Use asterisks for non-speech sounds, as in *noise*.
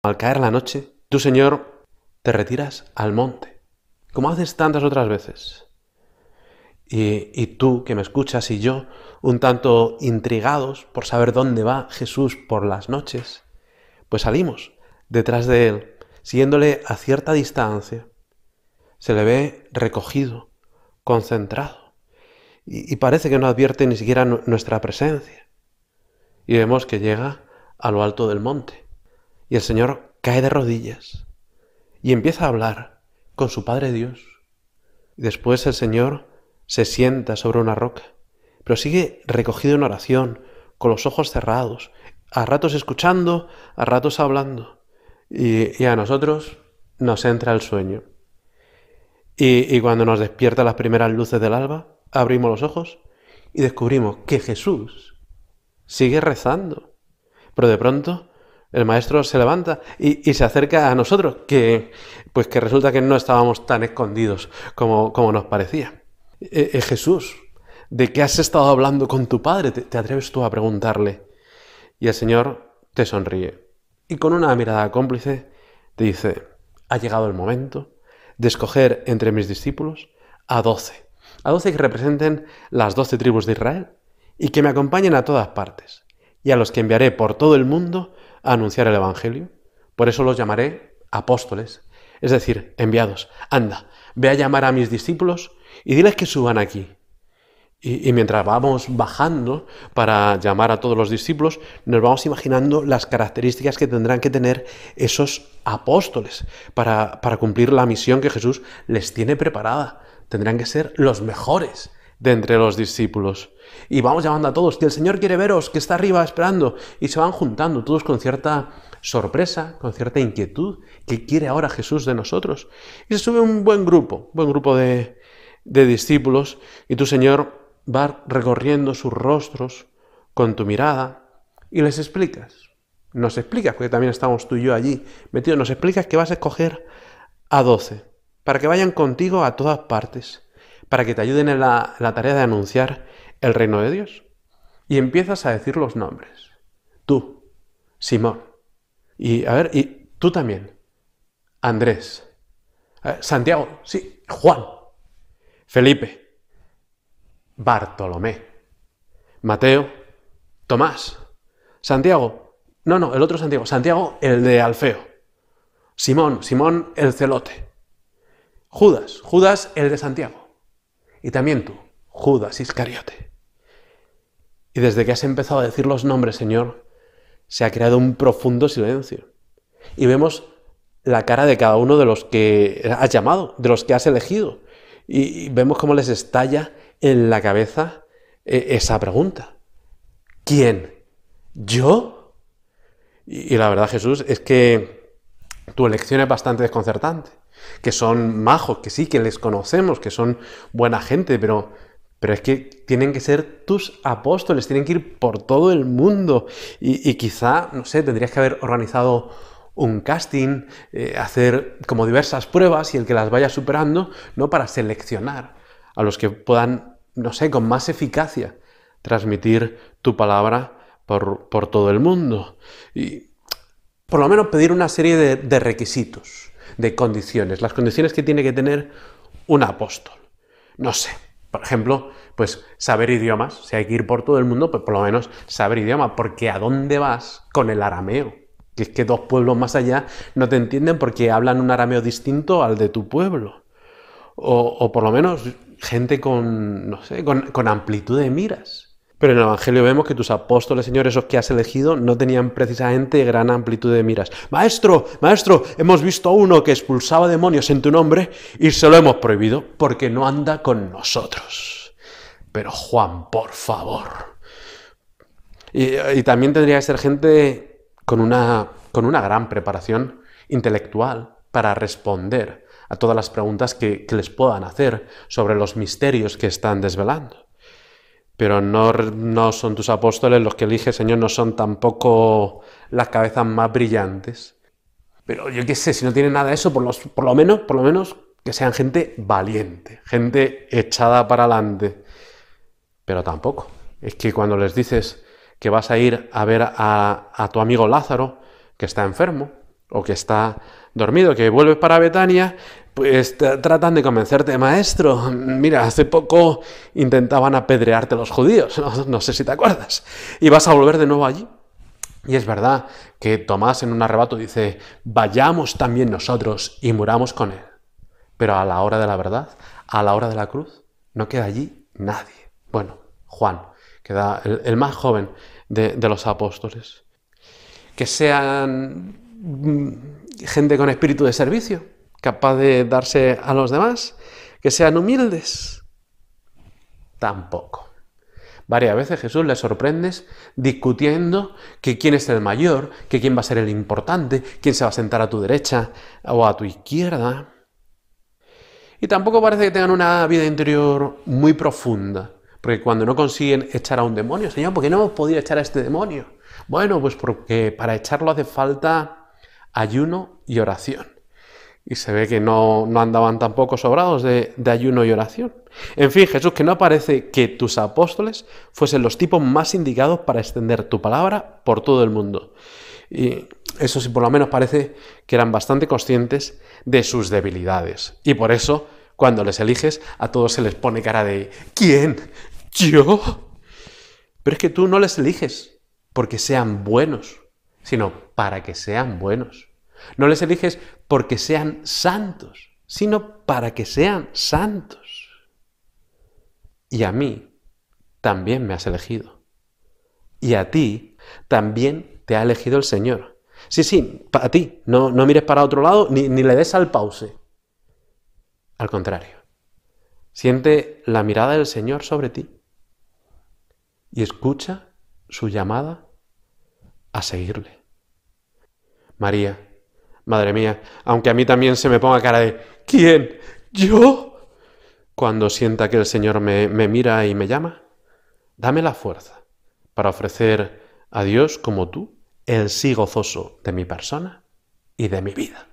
Al caer la noche, tú, Señor, te retiras al monte, como haces tantas otras veces. Y, tú que me escuchas y yo, un tanto intrigados por saber dónde va Jesús por las noches, pues salimos detrás de él, siguiéndole a cierta distancia. Se le ve recogido, concentrado, y parece que no advierte ni siquiera nuestra presencia. Y vemos que llega a lo alto del monte, y el Señor cae de rodillas y empieza a hablar con su Padre Dios. después el Señor se sienta sobre una roca, pero sigue recogido en oración, con los ojos cerrados, a ratos escuchando, a ratos hablando. Y, a nosotros nos entra el sueño. Y, cuando nos despierta las primeras luces del alba, abrimos los ojos y descubrimos que Jesús sigue rezando. Pero de pronto el maestro se levanta y, se acerca a nosotros, que pues que resulta que no estábamos tan escondidos como, nos parecía. Eh, eh, Jesús, ¿de qué has estado hablando con tu padre? ¿Te, atreves tú a preguntarle? Y el Señor te sonríe. Y con una mirada cómplice te dice, ha llegado el momento de escoger entre mis discípulos a doce. A doce que representen las doce tribus de Israel y que me acompañen a todas partes. Y a los que enviaré por todo el mundo anunciar el Evangelio. Por eso los llamaré apóstoles, es decir, enviados. Anda, ve a llamar a mis discípulos y diles que suban aquí. Y, y, mientras vamos bajando para llamar a todos los discípulos, nos vamos imaginando las características que tendrán que tener esos apóstoles para, para cumplir la misión que Jesús les tiene preparada. Tendrán que ser los mejores, de entre los discípulos. Y vamos llamando a todos, que el Señor quiere veros, que está arriba esperando. Y se van juntando todos con cierta sorpresa, con cierta inquietud, que quiere ahora Jesús de nosotros? Y se sube un buen grupo, buen grupo de, de discípulos, y tu Señor va recorriendo sus rostros con tu mirada y les explicas. Nos explicas, porque también estamos tú y yo allí metidos, nos explicas que vas a escoger a doce, para que vayan contigo a todas partes para que te ayuden en la, tarea de anunciar el reino de Dios. Y empiezas a decir los nombres. Tú, Simón. Y a ver, y tú también. Andrés. Santiago, sí, Juan. Felipe. Bartolomé. Mateo. Tomás. Santiago. No, no, el otro Santiago. Santiago, el de Alfeo. Simón, Simón el celote. Judas, Judas el de Santiago y también tú, Judas Iscariote. Y desde que has empezado a decir los nombres, Señor, se ha creado un profundo silencio. Y vemos la cara de cada uno de los que has llamado, de los que has elegido. Y vemos cómo les estalla en la cabeza e, esa pregunta. ¿Quién? ¿Yo? Y la verdad, Jesús, es que tu elección es bastante desconcertante que son majos, que sí, que les conocemos, que son buena gente, pero, pero es que tienen que ser tus apóstoles, tienen que ir por todo el mundo. Y, quizá, no sé, tendrías que haber organizado un casting, eh, hacer como diversas pruebas y el que las vaya superando, ¿no? Para seleccionar a los que puedan, no sé, con más eficacia transmitir tu palabra por, todo el mundo. Y por lo menos pedir una serie de requisitos de condiciones, las condiciones que tiene que tener un apóstol. No sé, por ejemplo, pues saber idiomas, si hay que ir por todo el mundo, pues por lo menos saber idiomas, porque ¿a dónde vas con el arameo? Que es que dos pueblos más allá no te entienden porque hablan un arameo distinto al de tu pueblo. O, por lo menos gente con, no sé, con amplitud de miras pero en el Evangelio vemos que tus apóstoles, señores, esos que has elegido, no tenían precisamente gran amplitud de miras. Maestro, maestro, hemos visto a uno que expulsaba demonios en tu nombre y se lo hemos prohibido porque no anda con nosotros. Pero Juan, por favor. Y, también tendría que ser gente con una, con una gran preparación intelectual para responder a todas las preguntas que les puedan hacer sobre los misterios que están desvelando pero no, no son tus apóstoles los que elige, Señor, no son tampoco las cabezas más brillantes. Pero yo qué sé, si no tienen nada de eso, por, por, lo menos, por lo menos que sean gente valiente, gente echada para adelante. Pero tampoco. Es que cuando les dices que vas a ir a ver a, a tu amigo Lázaro, que está enfermo, o que está dormido, que vuelves para Betania, pues tratan de convencerte, maestro, mira, hace poco intentaban apedrearte los judíos, *laughs* no, sé si te acuerdas, y vas a volver de nuevo allí. Y es verdad que Tomás en un arrebato dice, vayamos también nosotros y muramos con él. Pero a la hora de la verdad, a la hora de la cruz, no queda allí nadie. Bueno, Juan, queda el, el más joven de los apóstoles. Que sean mm, gente con espíritu de servicio, capaz de darse a los demás, que sean humildes. Tampoco. Varias veces Jesús les sorprende discutiendo que quién es el mayor, que quién va a ser el importante, quién se va a sentar a tu derecha o a tu izquierda. Y tampoco parece que tengan una vida interior muy profunda, porque cuando no consiguen echar a un demonio, Señor, ¿por qué no hemos podido echar a este demonio? Bueno, pues porque para echarlo hace falta ayuno y oración. Y se ve que no, no andaban tampoco sobrados de, de ayuno y oración. En fin, Jesús, que no parece que tus apóstoles fuesen los tipos más indicados para extender tu palabra por todo el mundo. Y eso sí, por lo menos parece que eran bastante conscientes de sus debilidades. Y por eso, cuando les eliges, a todos se les pone cara de ¿quién? ¿Yo? Pero es que tú no les eliges porque sean buenos, sino para que sean buenos. No les eliges porque sean santos, sino para que sean santos. Y a mí también me has elegido. Y a ti también te ha elegido el Señor. Sí, sí, a ti. No, mires para otro lado ni, ni le des al pause. Al contrario, siente la mirada del Señor sobre ti y escucha su llamada a seguirle. María, Madre mía, aunque a mí también se me ponga cara de ¿quién? ¿Yo? Cuando sienta que el Señor me, mira y me llama, dame la fuerza para ofrecer a Dios como tú el sí gozoso de mi persona y de mi vida.